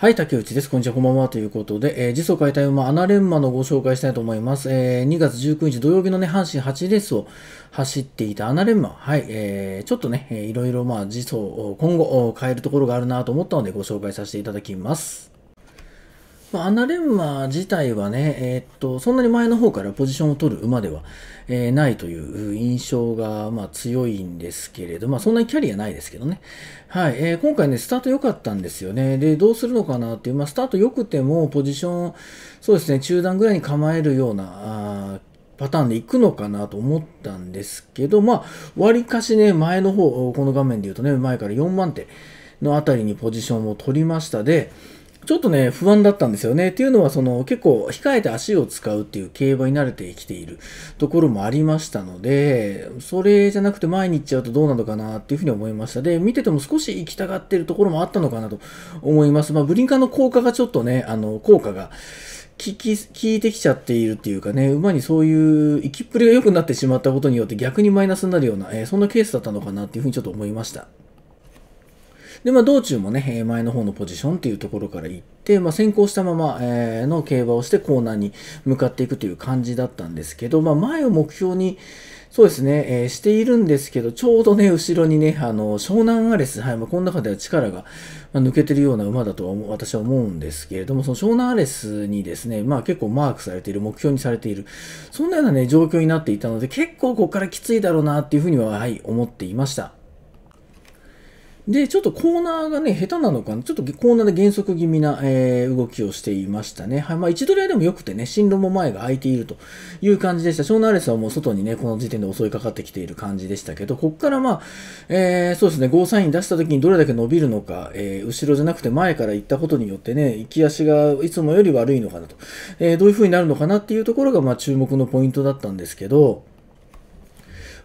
はい、竹内です。こんにちは、こんばんは。ということで、えー、時速解体馬、アナレンマのご紹介したいと思います。えー、2月19日土曜日のね、阪神8レースを走っていたアナレンマ。はい、えー、ちょっとね、えいろいろまあ、時速、今後変えるところがあるなと思ったのでご紹介させていただきます。まあ、アナレンマ自体はね、えー、っと、そんなに前の方からポジションを取る馬では、えー、ないという印象が、まあ、強いんですけれど、まあ、そんなにキャリアないですけどね。はい、えー、今回ね、スタート良かったんですよね。で、どうするのかなっていう、まあ、スタート良くても、ポジション、そうですね、中段ぐらいに構えるような、パターンで行くのかなと思ったんですけど、まあ、割かしね、前の方、この画面で言うとね、前から4万手のあたりにポジションを取りましたで、ちょっとね、不安だったんですよね。っていうのは、その結構控えて足を使うっていう競馬に慣れてきているところもありましたので、それじゃなくて前に行っちゃうとどうなのかなっていうふうに思いました。で、見てても少し行きたがってるところもあったのかなと思います。まあ、ブリンカーの効果がちょっとね、あの、効果が聞き、聞いてきちゃっているっていうかね、馬にそういう行きっぷりが良くなってしまったことによって逆にマイナスになるような、えー、そんなケースだったのかなっていうふうにちょっと思いました。で、まあ、道中もね、前の方のポジションっていうところから行って、まあ、先行したまま、えの競馬をしてコーナーに向かっていくという感じだったんですけど、まあ、前を目標に、そうですね、えー、しているんですけど、ちょうどね、後ろにね、あの、湘南アレス、はい、まあ、この中では力が、ま抜けてるような馬だとは私は思うんですけれども、その湘南アレスにですね、まあ結構マークされている、目標にされている、そんなようなね、状況になっていたので、結構ここからきついだろうなっていうふうには、はい、思っていました。で、ちょっとコーナーがね、下手なのかな。ちょっとコーナーで減速気味な、えー、動きをしていましたね。はい。まあ、位置取り合いでも良くてね、進路も前が空いているという感じでした。ショーナーレスはもう外にね、この時点で襲いかかってきている感じでしたけど、こっからまあ、えー、そうですね、ゴーサイン出した時にどれだけ伸びるのか、えー、後ろじゃなくて前から行ったことによってね、行き足がいつもより悪いのかなと、えどういう風になるのかなっていうところが、まあ、注目のポイントだったんですけど、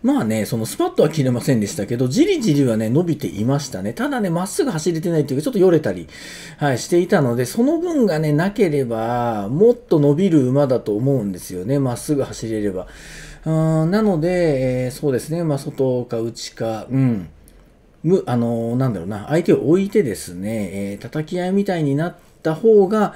まあね、そのスパッとは切れませんでしたけど、じりじりはね、伸びていましたね。ただね、まっすぐ走れてないというか、ちょっとよれたり、はい、していたので、その分がね、なければ、もっと伸びる馬だと思うんですよね。まっすぐ走れれば。うんなので、えー、そうですね、まあ、外か内か、うん。む、あのー、なんだろうな、相手を置いてですね、えー、叩き合いみたいになった方が、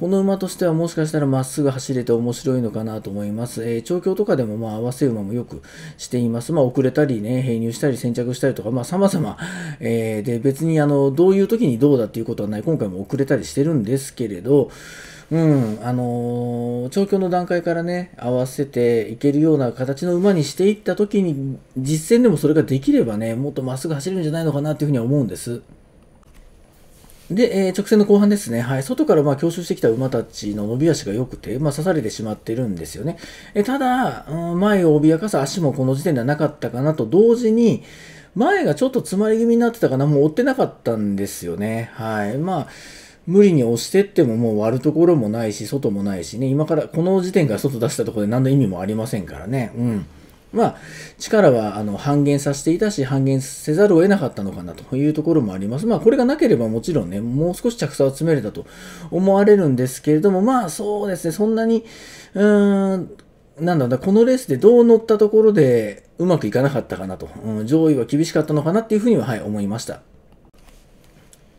この馬としてはもしかしたらまっすぐ走れて面白いのかなと思います。えー、調教とかでもまあ合わせ馬もよくしています。まあ、遅れたりね、編入したり先着したりとか、まあ様々、えー、で別にあの、どういう時にどうだっていうことはない。今回も遅れたりしてるんですけれど、うん、あのー、調教の段階からね、合わせていけるような形の馬にしていった時に、実戦でもそれができればね、もっとまっすぐ走れるんじゃないのかなっていうふうには思うんです。で、えー、直線の後半ですね、はい、外からまあ強襲してきた馬たちの伸び足が良くて、まあ、刺されてしまってるんですよね。えただ、うん、前を脅かす足もこの時点ではなかったかなと同時に、前がちょっと詰まり気味になってたかな、もう追ってなかったんですよね。はい。まあ無理に押してってももう割るところもないし、外もないしね、今から、この時点から外出したところで何の意味もありませんからね。うん。まあ、力はあの半減させていたし、半減せざるを得なかったのかなというところもあります。まあ、これがなければもちろんね、もう少し着差を詰めれたと思われるんですけれども、まあ、そうですね、そんなに、うーん、なんだろうな、このレースでどう乗ったところでうまくいかなかったかなと、うん、上位は厳しかったのかなっていうふうには、はい、思いました。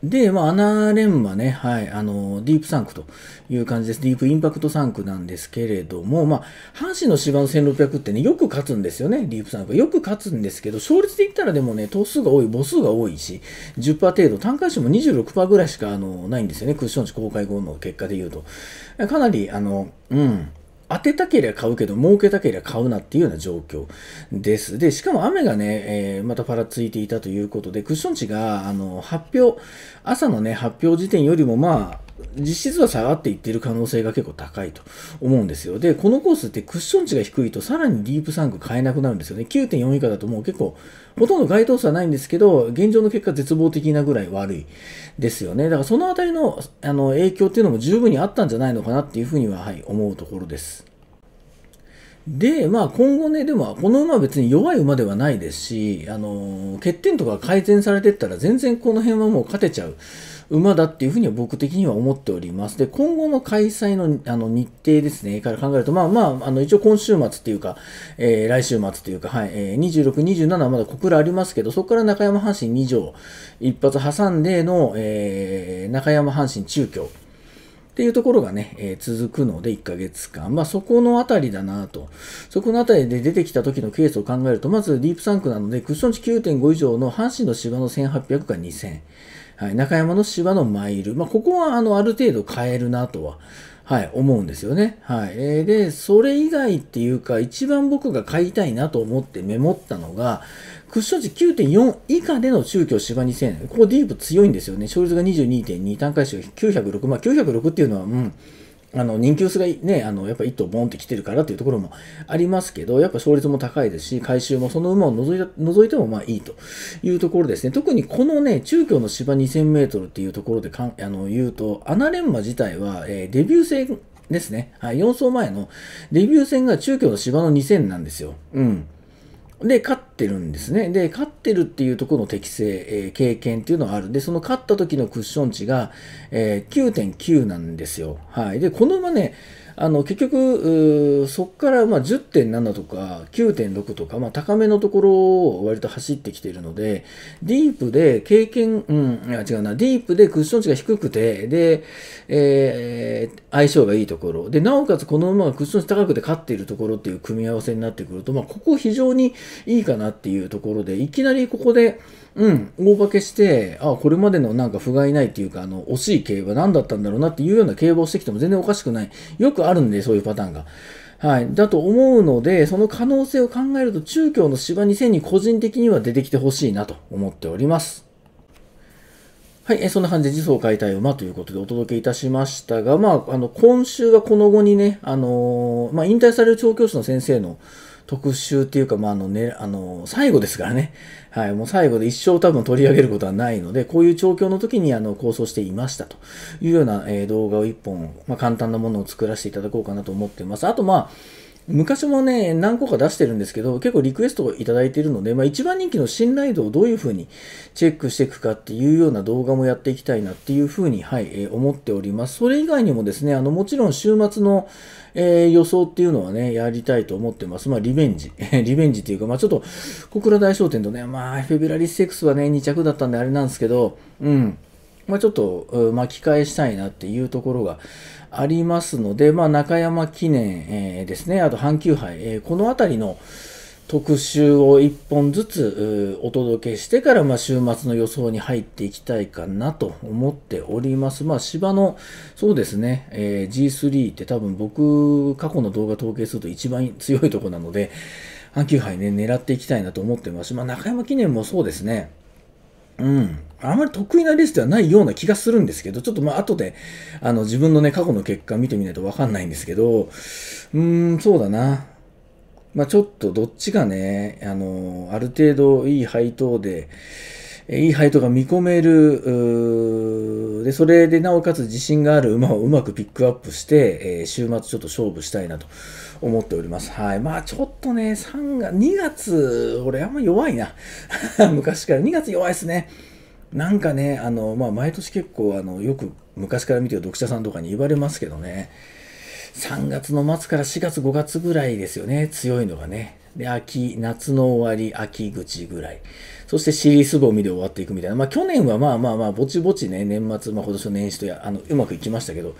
で、まあ、アナレンはね、はい、あの、ディープサンクという感じです。ディープインパクトサンクなんですけれども、まあ、阪神の芝の1600ってね、よく勝つんですよね、ディープサンク。よく勝つんですけど、勝率で言ったらでもね、頭数が多い、母数が多いし、10%程度、単回数も26%ぐらいしか、あの、ないんですよね、クッション値公開後の結果で言うと。かなり、あの、うん、当てたけりゃ買うけど、儲けたけりゃ買うなっていうような状況です。で、しかも雨がね、えー、またぱらついていたということで、クッション値が、あの、発表、朝のね、発表時点よりも、まあ、実質は下がっていってる可能性が結構高いと思うんですよ。で、このコースってクッション値が低いとさらにディープサンク買えなくなるんですよね。9.4以下だともう結構ほとんど該当数はないんですけど、現状の結果絶望的なぐらい悪いですよね。だからそのあたりのあの影響っていうのも十分にあったんじゃないのかなっていうふうには、はい、思うところです。で、まあ今後ね、でもこの馬は別に弱い馬ではないですし、あの、欠点とか改善されてったら全然この辺はもう勝てちゃう馬だっていうふうには僕的には思っております。で、今後の開催のあの日程ですね、から考えると、まあまあ、あの一応今週末っていうか、えー、来週末っていうか、はい、えー、26、27はまだ小倉ありますけど、そこから中山阪神2条、一発挟んでの、えー、中山阪神中京。っていうところがね、えー、続くので1ヶ月間。まあそこのあたりだなと。そこのあたりで出てきた時のケースを考えると、まずディープサンクなので、クッション値9.5以上の阪神の芝の1800か2000。はい、中山の芝のマイル。まあ、ここは、あの、ある程度変えるなとは、はい、思うんですよね。はい。えー、で、それ以外っていうか、一番僕が買いたいなと思ってメモったのが、クッション値9.4以下での中京芝2000。ここディープ強いんですよね。勝率が22.2、単回収が906。まあ、906っていうのは、うん。あの人気薄がね、あのやっぱ一頭ボンって来てるからっていうところもありますけど、やっぱ勝率も高いですし、回収もその馬を除い除いてもまあいいというところですね。特にこのね、中京の芝2000メートルっていうところでかんあの言うと、アナレンマ自体は、えー、デビュー戦ですね、はい、4走前のデビュー戦が中京の芝の2000なんですよ。うん。で、勝ってるんですね。で、勝ってるっていうところの適性、えー、経験っていうのはある。で、その勝った時のクッション値が、えー、9.9なんですよ。はい。で、この馬ね、あの結局、そこからまあ10.7とか9.6とか、まあ、高めのところを割と走ってきているので、ディープで経験、うん、いや違うな、ディープでクッション値が低くて、で、えー、相性がいいところ、で、なおかつこの馬がクッション値高くて勝っているところっていう組み合わせになってくると、まあ、ここ非常にいいかなっていうところで、いきなりここで、うん、大化けして、あこれまでのなんか不甲斐ないっていうか、あの、惜しい競馬何だったんだろうなっていうような競馬をしてきても全然おかしくない。よくあるんで、そういうパターンが。はい。だと思うので、その可能性を考えると、中京の芝2000に個人的には出てきてほしいなと思っております。はい、えそんな感じで自走解体馬ということでお届けいたしましたが、まあ、あの今週はこの後にね、あのー、まあ、引退される調教師の先生の、特集っていうか、まあ、あのね、あの、最後ですからね。はい、もう最後で一生多分取り上げることはないので、こういう調教の時にあの構想していましたというような、えー、動画を一本、まあ、簡単なものを作らせていただこうかなと思ってます。あと、まあ、昔もね、何個か出してるんですけど、結構リクエストをいただいているので、まあ、一番人気の信頼度をどういうふうにチェックしていくかっていうような動画もやっていきたいなっていうふうに、はい、えー、思っております。それ以外にもですね、あの、もちろん週末の、えー、予想っていうのはね、やりたいと思ってます。まあ、リベンジ。リベンジっていうか、まあ、ちょっと、小倉大商店とね、まあ、フェブラリースはね、2着だったんであれなんですけど、うん。まあ、ちょっと巻き返したいなっていうところがありますので、まあ、中山記念、えー、ですね、あと阪急杯、えー、この辺りの特集を1本ずつお届けしてから、まあ、週末の予想に入っていきたいかなと思っております。まあ、芝の、そうですね、えー、G3 って多分僕、過去の動画統計すると一番強いとこなので、阪急杯ね、狙っていきたいなと思ってますし、まあ、中山記念もそうですね、うん。あまり得意なレースではないような気がするんですけど、ちょっとまあ後で、あの自分のね、過去の結果見てみないとわかんないんですけど、うーん、そうだな。まあちょっとどっちがね、あの、ある程度いい配当で、いい配当が見込める、で、それでなおかつ自信がある馬をうまくピックアップして、えー、週末ちょっと勝負したいなと思っております。はい。まあちょっとね、3月、2月、俺あんま弱いな。昔から2月弱いですね。なんかね、あの、まあ毎年結構、あの、よく昔から見てる読者さんとかに言われますけどね、3月の末から4月5月ぐらいですよね、強いのがね。で、秋、夏の終わり、秋口ぐらい。そしてシリーズぼみで終わっていくみたいな。まあ去年はまあまあまあ、ぼちぼちね、年末、まあ今年の年始とや、あの、うまくいきましたけど、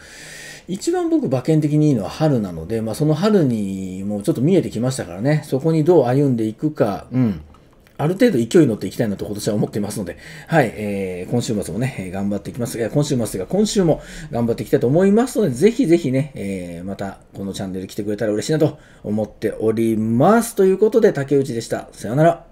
一番僕馬券的にいいのは春なので、まあその春にもうちょっと見えてきましたからね、そこにどう歩んでいくか、うん。ある程度勢いに乗っていきたいなと今年は思っていますので、はい、えー、今週末もね、頑張っていきます。いや、今週末が今週も頑張っていきたいと思いますので、ぜひぜひね、えー、またこのチャンネル来てくれたら嬉しいなと思っております。ということで、竹内でした。さよなら。